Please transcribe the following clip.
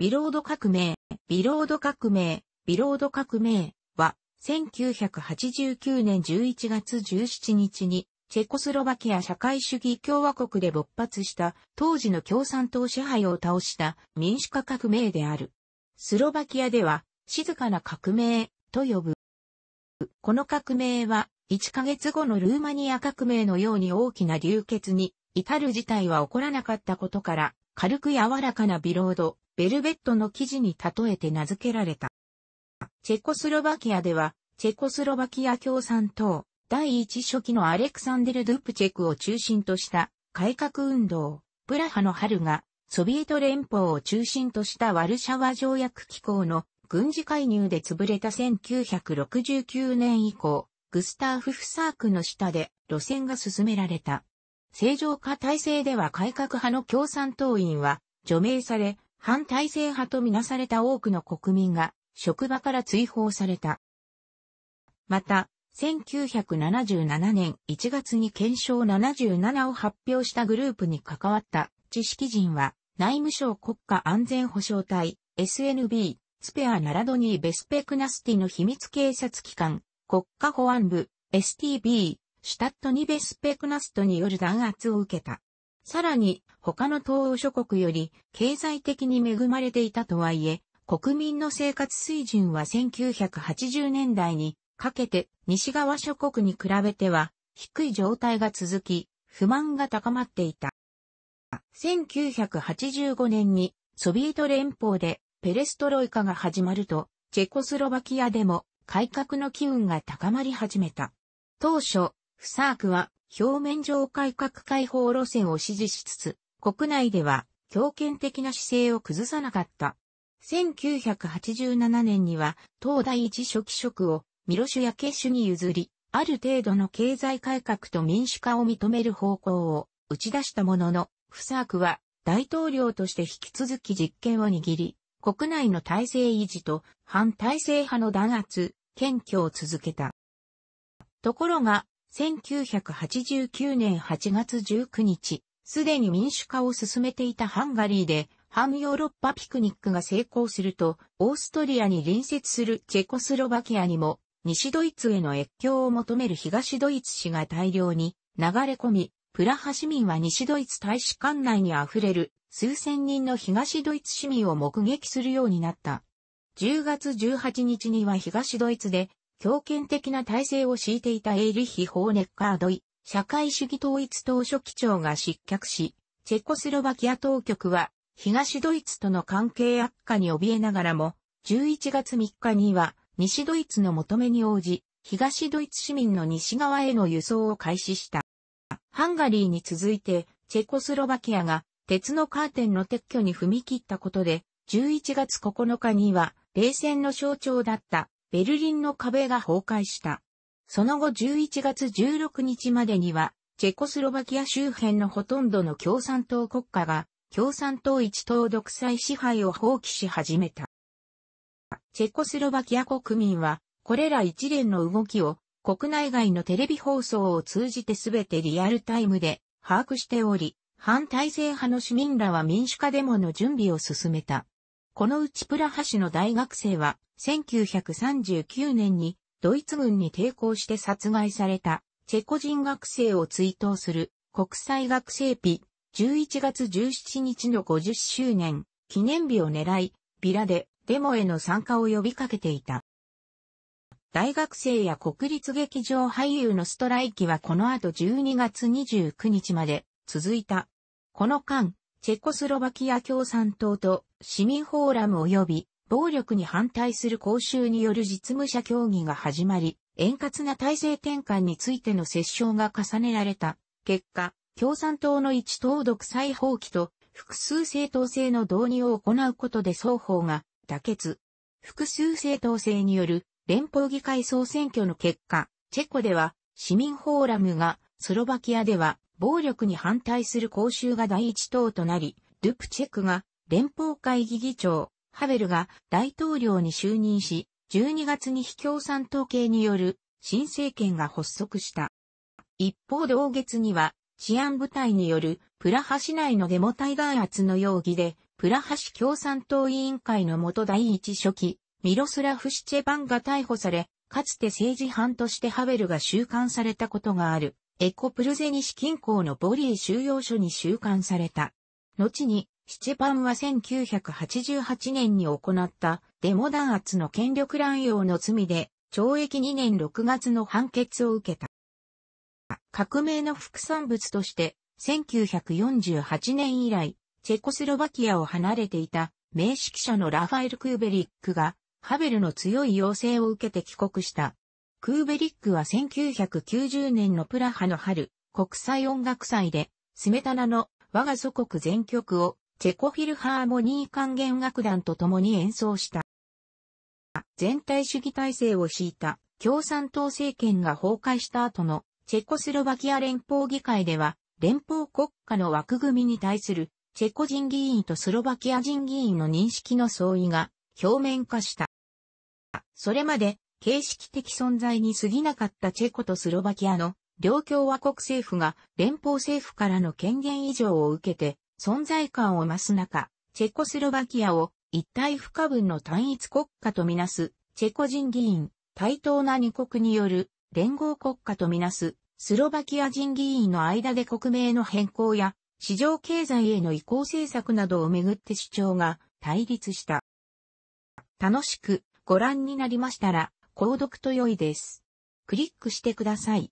ビロード革命、ビロード革命、ビロード革命は、1989年11月17日に、チェコスロバキア社会主義共和国で勃発した当時の共産党支配を倒した民主化革命である。スロバキアでは静かな革命と呼ぶ。この革命は1ヶ月後のルーマニア革命のように大きな流血に至る事態は起こらなかったことから軽く柔らかなビロードベルベットの生地に例えて名付けられた。チェコスロバキアでは、チェコスロバキア共産党、第一初期のアレクサンデル・ドゥプチェクを中心とした改革運動、プラハの春が、ソビエト連邦を中心としたワルシャワ条約機構の軍事介入で潰れた1969年以降、グスターフ・フサークの下で路線が進められた。正常化体制では改革派の共産党員は除名され、反体制派とみなされた多くの国民が職場から追放された。また、1977年1月に検証77を発表したグループに関わった知識人は、内務省国家安全保障隊、SNB、スペアナラドニー・ベスペクナスティの秘密警察機関、国家保安部、STB、シュタットニベスペクナストによる弾圧を受けた。さらに、他の東欧諸国より経済的に恵まれていたとはいえ、国民の生活水準は1980年代にかけて西側諸国に比べては低い状態が続き、不満が高まっていた。1985年にソビエト連邦でペレストロイカが始まると、チェコスロバキアでも改革の機運が高まり始めた。当初、フサークは表面上改革開放路線を支持しつつ、国内では強権的な姿勢を崩さなかった。1987年には、東大一初期職をミロシュヤケシュに譲り、ある程度の経済改革と民主化を認める方向を打ち出したものの、フサークは大統領として引き続き実権を握り、国内の体制維持と反体制派の弾圧、検挙を続けた。ところが、1989年8月19日、すでに民主化を進めていたハンガリーで、反ヨーロッパピクニックが成功すると、オーストリアに隣接するチェコスロバキアにも、西ドイツへの越境を求める東ドイツ市が大量に流れ込み、プラハ市民は西ドイツ大使館内に溢れる数千人の東ドイツ市民を目撃するようになった。10月18日には東ドイツで強権的な体制を敷いていたエーリヒ・ホーネッカードイ、社会主義統一当初記長が失脚し、チェコスロバキア当局は、東ドイツとの関係悪化に怯えながらも、11月3日には、西ドイツの求めに応じ、東ドイツ市民の西側への輸送を開始した。ハンガリーに続いて、チェコスロバキアが、鉄のカーテンの撤去に踏み切ったことで、11月9日には、冷戦の象徴だったベルリンの壁が崩壊した。その後11月16日までには、チェコスロバキア周辺のほとんどの共産党国家が、共産党一党独裁支配を放棄し始めた。チェコスロバキア国民は、これら一連の動きを、国内外のテレビ放送を通じて全てリアルタイムで把握しており、反体制派の市民らは民主化デモの準備を進めた。このうちプラハ市の大学生は、1939年にドイツ軍に抵抗して殺害されたチェコ人学生を追悼する国際学生日11月17日の50周年記念日を狙い、ビラでデモへの参加を呼びかけていた。大学生や国立劇場俳優のストライキはこの後12月29日まで続いた。この間、チェコスロバキア共産党と市民フォーラム及び暴力に反対する講習による実務者協議が始まり、円滑な体制転換についての折衝が重ねられた結果、共産党の一党独裁放棄と複数政党制の導入を行うことで双方が妥結。複数政党制による連邦議会総選挙の結果、チェコでは市民フォーラムが、スロバキアでは暴力に反対する講習が第一党となり、ルプチェクが連邦会議議長、ハベルが大統領に就任し、12月に非共産党系による新政権が発足した。一方同月には治安部隊によるプラハ市内のデモ隊弾圧の容疑で、プラハ市共産党委員会の元第一書記、ミロスラフ・シチェバンが逮捕され、かつて政治犯としてハベルが収監されたことがある、エコプルゼニシ近郊のボリエ収容所に収監された。後にシチパンは1988年に行ったデモ弾圧の権力乱用の罪で懲役2年6月の判決を受けた。革命の副産物として1948年以来、チェコスロバキアを離れていた名指揮者のラファエル・クーベリックがハベルの強い要請を受けて帰国した。クーベリックは1990年のプラハの春、国際音楽祭で、スメタナの我が祖国全曲をチェコフィルハーモニー管弦楽団と共に演奏した。全体主義体制を敷いた共産党政権が崩壊した後のチェコスロバキア連邦議会では連邦国家の枠組みに対するチェコ人議員とスロバキア人議員の認識の相違が表面化した。それまで形式的存在に過ぎなかったチェコとスロバキアの両共和国政府が連邦政府からの権限以上を受けて存在感を増す中、チェコスロバキアを一体不可分の単一国家とみなす、チェコ人議員、対等な二国による連合国家とみなす、スロバキア人議員の間で国名の変更や、市場経済への移行政策などをめぐって主張が対立した。楽しくご覧になりましたら、購読と良いです。クリックしてください。